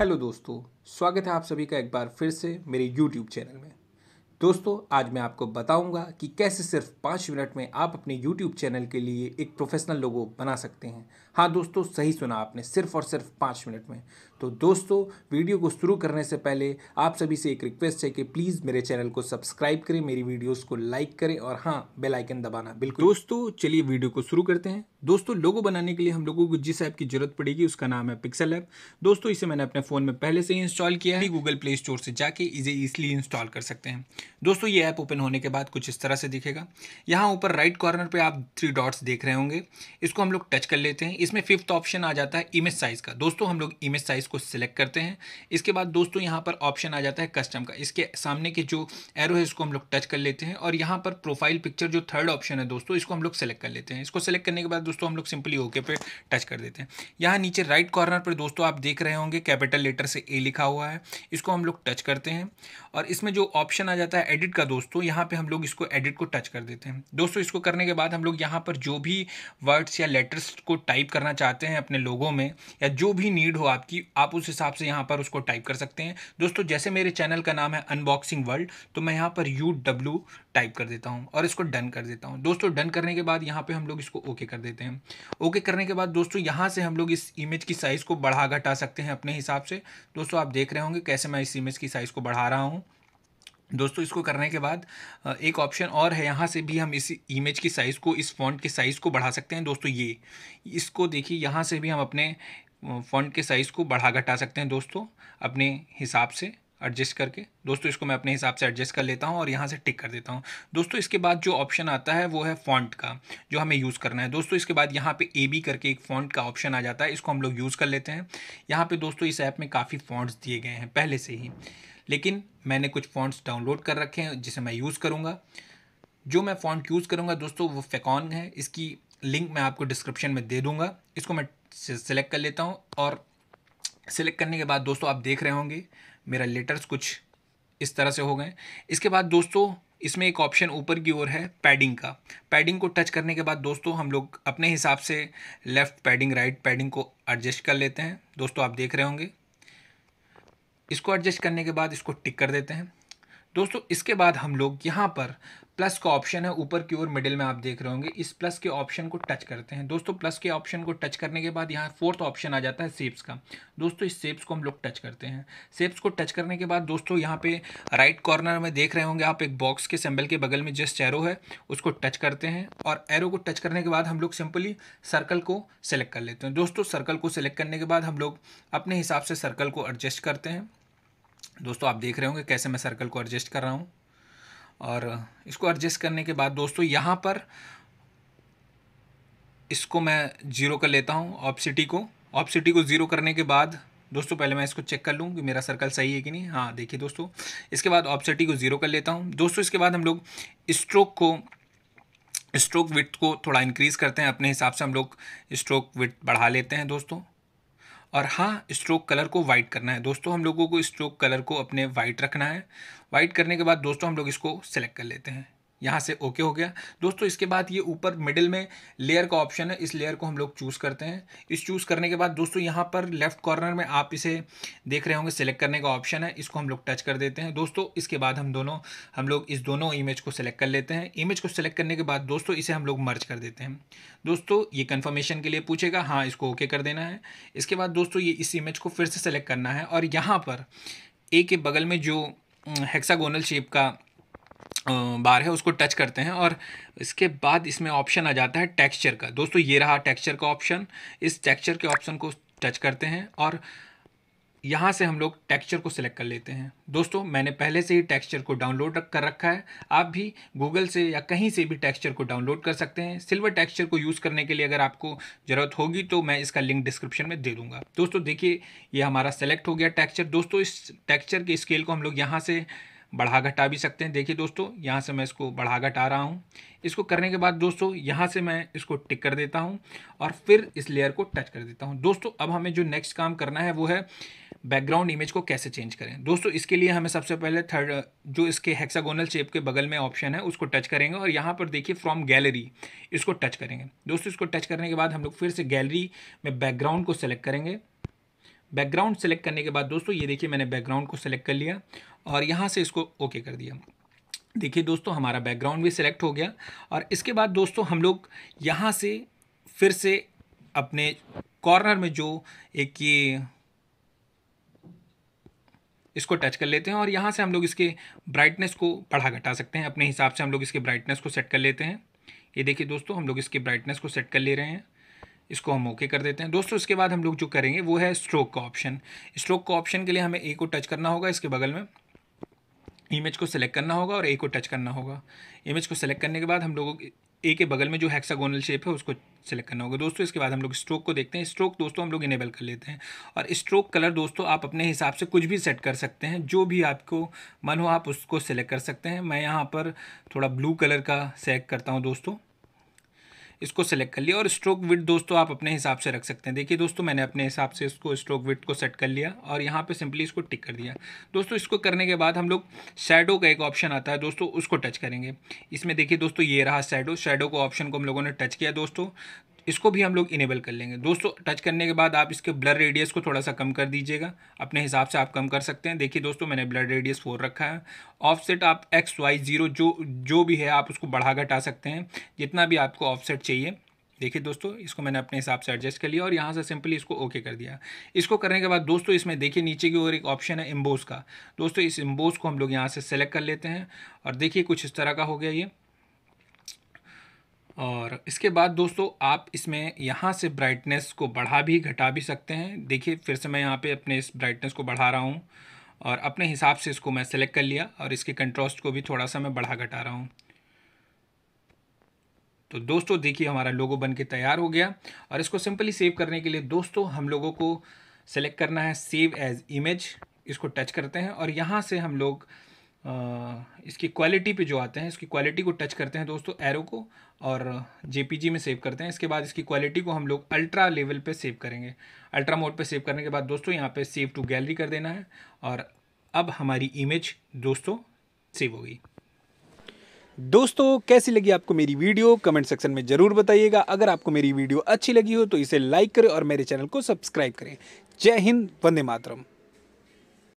hello दोस्तों स्वागत है आप सभी का एक बार फिर से मेरे यूट्यूब चैनल में दोस्तों आज मैं आपको बताऊंगा कि कैसे सिर्फ पाँच मिनट में आप अपने यूट्यूब चैनल के लिए एक प्रोफेशनल लोगो बना सकते हैं हाँ दोस्तों सही सुना आपने सिर्फ और सिर्फ पाँच मिनट में तो दोस्तों वीडियो को शुरू करने से पहले आप सभी से एक रिक्वेस्ट है कि प्लीज़ मेरे चैनल को सब्सक्राइब करें मेरी वीडियोज़ को लाइक करें और हाँ बेलाइकन दबाना बिल्कुल दोस्तों चलिए वीडियो को शुरू करते हैं दोस्तों लोगो बनाने के लिए हम लोगों को जिस ऐप की जरूरत पड़ेगी उसका नाम है पिक्सल ऐप दोस्तों इसे मैंने अपने फ़ोन में पहले से ही इंस्टॉल किया है गूगल प्ले स्टोर से जाके इसे इसलिए इंस्टॉल कर सकते हैं दोस्तों ये ऐप ओपन होने के बाद कुछ इस तरह से दिखेगा यहाँ ऊपर राइट कॉर्नर पे आप थ्री डॉट्स देख रहे होंगे इसको हम लोग टच कर लेते हैं इसमें फिफ्थ ऑप्शन आ जाता है इमेज साइज़ का दोस्तों हम लोग इमेज साइज़ को सिलेक्ट करते हैं इसके बाद दोस्तों यहाँ पर ऑप्शन आ जाता है कस्टम का इसके सामने के जो एरो है इसको हम लोग टच कर लेते हैं और यहाँ पर प्रोफाइल पिक्चर जो थर्ड ऑप्शन है दोस्तों इसको हम लोग सेलेक्ट कर लेते हैं इसको सेलेक्ट करने के बाद दोस्तों हम लोग सिंपली ओके पे टच कर देते हैं यहाँ नीचे राइट कॉर्नर पर दोस्तों आप देख रहे होंगे कैपिटल लेटर से ए लिखा हुआ है इसको हम लोग टच करते हैं और इसमें जो ऑप्शन आ जाता है एडिट का दोस्तों यहाँ पे हम लोग इसको एडिट को टच कर देते हैं दोस्तों इसको करने के बाद हम लोग यहाँ पर जो भी वर्ड्स या लेटर्स को टाइप करना चाहते हैं अपने लोगों में या जो भी नीड हो आपकी आप उस हिसाब से यहाँ पर उसको टाइप कर सकते हैं दोस्तों जैसे मेरे चैनल का नाम है अनबॉक्सिंग वर्ल्ड तो मैं यहाँ पर यू डब्ल्यू टाइप कर देता हूँ और इसको डन कर देता हूँ दोस्तों डन करने के बाद यहाँ पर हम लोग इसको ओके कर देते हैं ओके करने के बाद दोस्तों यहाँ से हम लोग इस इमेज की साइज़ को बढ़ा घटा सकते हैं अपने हिसाब से दोस्तों आप देख रहे होंगे कैसे मैं इस इमेज की साइज़ को बढ़ा रहा हूँ दोस्तों इसको करने के बाद एक ऑप्शन और है यहाँ से भी हम इस इमेज की साइज़ को इस फॉन्ट के साइज़ को बढ़ा सकते हैं दोस्तों ये इसको देखिए यहाँ से भी हम अपने फॉन्ट के साइज़ को बढ़ा घटा सकते हैं दोस्तों अपने हिसाब से एडजस्ट करके दोस्तों इसको मैं अपने हिसाब से एडजस्ट कर लेता हूँ और यहाँ से टिक कर देता हूँ दोस्तों इसके बाद जो ऑप्शन आता है वो है फॉन्ट का जो हमें यूज़ करना है दोस्तों इसके बाद यहाँ पे ए बी करके एक फॉन्ट का ऑप्शन आ जाता है इसको हम लोग यूज़ कर लेते हैं यहाँ पे दोस्तों इस ऐप में काफ़ी फॉन्ट्स दिए गए हैं पहले से ही लेकिन मैंने कुछ फॉन्ट्स डाउनलोड कर रखे हैं जिसे मैं यूज़ करूँगा जो मैं फॉन्ट यूज़ करूँगा दोस्तों वो फेकॉन है इसकी लिंक मैं आपको डिस्क्रिप्शन में दे दूँगा इसको मैं सेलेक्ट कर लेता हूँ और सेलेक्ट करने के बाद दोस्तों आप देख रहे होंगे मेरा लेटर्स कुछ इस तरह से हो गए इसके बाद दोस्तों इसमें एक ऑप्शन ऊपर की ओर है पैडिंग का पैडिंग को टच करने के बाद दोस्तों हम लोग अपने हिसाब से लेफ़्ट पैडिंग राइट पैडिंग को एडजस्ट कर लेते हैं दोस्तों आप देख रहे होंगे इसको एडजस्ट करने के बाद इसको टिक कर देते हैं दोस्तों इसके बाद हम लोग यहाँ पर प्लस का ऑप्शन है ऊपर की ओर मिडिल में आप देख रहे होंगे इस प्लस के ऑप्शन को टच करते हैं दोस्तों प्लस के ऑप्शन को टच करने के बाद यहाँ फोर्थ ऑप्शन आ जाता है सेप्स का दोस्तों इस सेप्स को हम लोग टच करते हैं सेप्स को टच करने के बाद दोस्तों यहाँ पे राइट कॉर्नर में देख रहे होंगे आप एक बॉक्स के सेम्बल के बगल में जस्ट एरो है उसको टच करते हैं और एरो को टच करने के बाद हम लोग सिंपली सर्कल को सेलेक्ट कर लेते हैं दोस्तों सर्कल को सिलेक्ट करने के बाद हम लोग अपने हिसाब से सर्कल को एडजस्ट करते हैं दोस्तों आप देख रहे होंगे कैसे मैं सर्कल को एडजस्ट कर रहा हूँ और इसको एडजस्ट करने के बाद दोस्तों यहाँ पर इसको मैं ज़ीरो कर लेता हूँ ऑप्सिटी को ऑप्सिटी को ज़ीरो करने के बाद दोस्तों पहले मैं इसको चेक कर लूँ कि मेरा सर्कल सही है कि नहीं हाँ देखिए दोस्तों इसके बाद ऑप्सिटी को ज़ीरो कर लेता हूँ दोस्तों इसके बाद हम लोग स्ट्रोक को स्ट्रोक विथ को थोड़ा इंक्रीज़ करते हैं अपने हिसाब से हम लोग स्ट्रोक विथ बढ़ा लेते हैं दोस्तों और हाँ स्ट्रोक कलर को वाइट करना है दोस्तों हम लोगों को स्ट्रोक कलर को अपने वाइट रखना है वाइट करने के बाद दोस्तों हम लोग इसको सेलेक्ट कर लेते हैं यहाँ से ओके हो गया दोस्तों इसके बाद ये ऊपर मिडिल में लेयर का ऑप्शन है इस लेयर को हम लोग चूज़ करते हैं इस चूज़ करने के बाद दोस्तों यहाँ पर लेफ्ट कॉर्नर में आप इसे देख रहे होंगे सेलेक्ट करने का ऑप्शन है इसको हम लोग टच कर देते हैं दोस्तों इसके बाद हम दोनों हम लोग इस दोनों इमेज को सेलेक्ट कर लेते हैं इमेज को सेलेक्ट करने के बाद दोस्तों इसे हम लोग मर्ज कर देते हैं दोस्तों ये कन्फर्मेशन के लिए पूछेगा हाँ इसको ओके कर देना है इसके बाद दोस्तों ये इस इमेज को फिर से सेलेक्ट करना है और यहाँ पर ए के बगल में जो हेक्सागोनल हम्म, शेप का बार है उसको टच करते हैं और इसके बाद इसमें ऑप्शन आ जाता है टेक्सचर का दोस्तों ये रहा टेक्सचर का ऑप्शन इस टेक्सचर के ऑप्शन को टच करते हैं और यहाँ से हम लोग टेक्सचर को सिलेक्ट कर लेते हैं दोस्तों मैंने पहले से ही टेक्सचर को डाउनलोड कर रखा है आप भी गूगल से या कहीं से भी टेक्सचर को डाउनलोड कर सकते हैं सिल्वर टेक्सचर को यूज़ करने के लिए अगर आपको ज़रूरत होगी तो मैं इसका लिंक डिस्क्रिप्शन में दे दूँगा दोस्तों देखिए ये हमारा सेलेक्ट हो गया टेक्स्चर दोस्तों इस टेक्स्चर के स्केल को हम लोग यहाँ से बढ़ा घटा भी सकते हैं देखिए दोस्तों यहाँ से मैं इसको बढ़ा घटा रहा हूँ इसको करने के बाद दोस्तों यहाँ से मैं इसको टिक कर देता हूँ और फिर इस लेयर को टच कर देता हूँ दोस्तों अब हमें जो नेक्स्ट काम करना है वो है बैकग्राउंड इमेज को कैसे चेंज करें दोस्तों इसके लिए हमें सबसे पहले थर्ड जो इसके हेक्सागोनल शेप के बगल में ऑप्शन है उसको टच करेंगे और यहाँ पर देखिए फ्रॉम गैलरी इसको टच करेंगे दोस्तों इसको टच करने के बाद हम लोग फिर से गैलरी में बैकग्राउंड को सेलेक्ट करेंगे बैकग्राउंड सेलेक्ट करने के बाद दोस्तों ये देखिए मैंने बैकग्राउंड को सेलेक्ट कर लिया और यहाँ से इसको ओके कर दिया देखिए दोस्तों हमारा बैकग्राउंड भी सिलेक्ट हो गया और इसके बाद दोस्तों हम लोग यहाँ से फिर से अपने कॉर्नर में जो एक ये इसको टच कर लेते हैं और यहाँ से हम लोग इसके ब्राइटनेस को बढ़ा घटा सकते हैं अपने हिसाब से हम लोग इसके ब्राइटनेस को सेट कर लेते हैं ये देखिए दोस्तों हम लोग इसके ब्राइटनेस को सेट कर ले रहे हैं इसको हम ओके कर देते हैं दोस्तों इसके बाद हम लोग जो करेंगे वो है स्ट्रोक का ऑप्शन स्ट्रोक का ऑप्शन के लिए हमें ए को टच करना होगा इसके बगल में इमेज को सेलेक्ट करना होगा और ए को टच करना होगा इमेज को सेलेक्ट करने के बाद हम लोगों ए के बगल में जो हेक्सागोनल शेप है उसको सेलेक्ट करना होगा दोस्तों इसके बाद हम लोग स्ट्रोक को देखते हैं स्ट्रोक दोस्तों हम लोग इनेबल कर लेते हैं और स्ट्रोक कलर दोस्तों आप अपने हिसाब से कुछ भी सेट कर सकते हैं जो भी आपको मन हो आप उसको सेलेक्ट कर सकते हैं मैं यहाँ पर थोड़ा ब्लू कलर का सेलेक्ट करता हूँ दोस्तों इसको सेलेक्ट कर लिया और स्ट्रोक विथ दोस्तों आप अपने हिसाब से रख सकते हैं देखिए दोस्तों मैंने अपने हिसाब से इसको स्ट्रोक विथ को सेट कर लिया और यहाँ पर सिंपली इसको टिक कर दिया दोस्तों इसको करने के बाद हम लोग शेडो का एक ऑप्शन आता है दोस्तों उसको टच करेंगे इसमें देखिए दोस्तों ये रहा शेडो शेडो को ऑप्शन को हम लोगों ने टच किया दोस्तों इसको भी हम लोग इनेबल कर लेंगे दोस्तों टच करने के बाद आप इसके ब्लर रेडियस को थोड़ा सा कम कर दीजिएगा अपने हिसाब से आप कम कर सकते हैं देखिए दोस्तों मैंने ब्लर रेडियस फोर रखा है ऑफसेट आप एक्स वाई ज़ीरो जो जो भी है आप उसको बढ़ा घटा सकते हैं जितना भी आपको ऑफसेट चाहिए देखिए दोस्तों इसको मैंने अपने हिसाब से एडजस्ट कर लिया और यहाँ से सिंपली इसको ओके कर दिया इसको करने के बाद दोस्तों इसमें देखिए नीचे की ओर एक ऑप्शन है इम्बोस का दोस्तों इस इम्बोस को हम लोग यहाँ से सेलेक्ट कर लेते हैं और देखिए कुछ इस तरह का हो गया ये और इसके बाद दोस्तों आप इसमें यहाँ से ब्राइटनेस को बढ़ा भी घटा भी सकते हैं देखिए फिर से मैं यहाँ पे अपने इस ब्राइटनेस को बढ़ा रहा हूँ और अपने हिसाब से इसको मैं सेलेक्ट कर लिया और इसके कंट्रास्ट को भी थोड़ा सा मैं बढ़ा घटा रहा हूँ तो दोस्तों देखिए हमारा लोगो बन के तैयार हो गया और इसको सिंपली सेव करने के लिए दोस्तों हम लोगों को सेलेक्ट करना है सेव एज इमेज इसको टच करते हैं और यहाँ से हम लोग इसकी क्वालिटी पे जो आते हैं इसकी क्वालिटी को टच करते हैं दोस्तों एरो को और जे में सेव करते हैं इसके बाद इसकी क्वालिटी को हम लोग अल्ट्रा लेवल पे सेव करेंगे अल्ट्रा मोड पे सेव करने के बाद दोस्तों यहाँ पे सेव टू गैलरी कर देना है और अब हमारी इमेज दोस्तों सेव होगी दोस्तों कैसी लगी आपको मेरी वीडियो कमेंट सेक्शन में ज़रूर बताइएगा अगर आपको मेरी वीडियो अच्छी लगी हो तो इसे लाइक करें और मेरे चैनल को सब्सक्राइब करें जय हिंद वंदे मातरम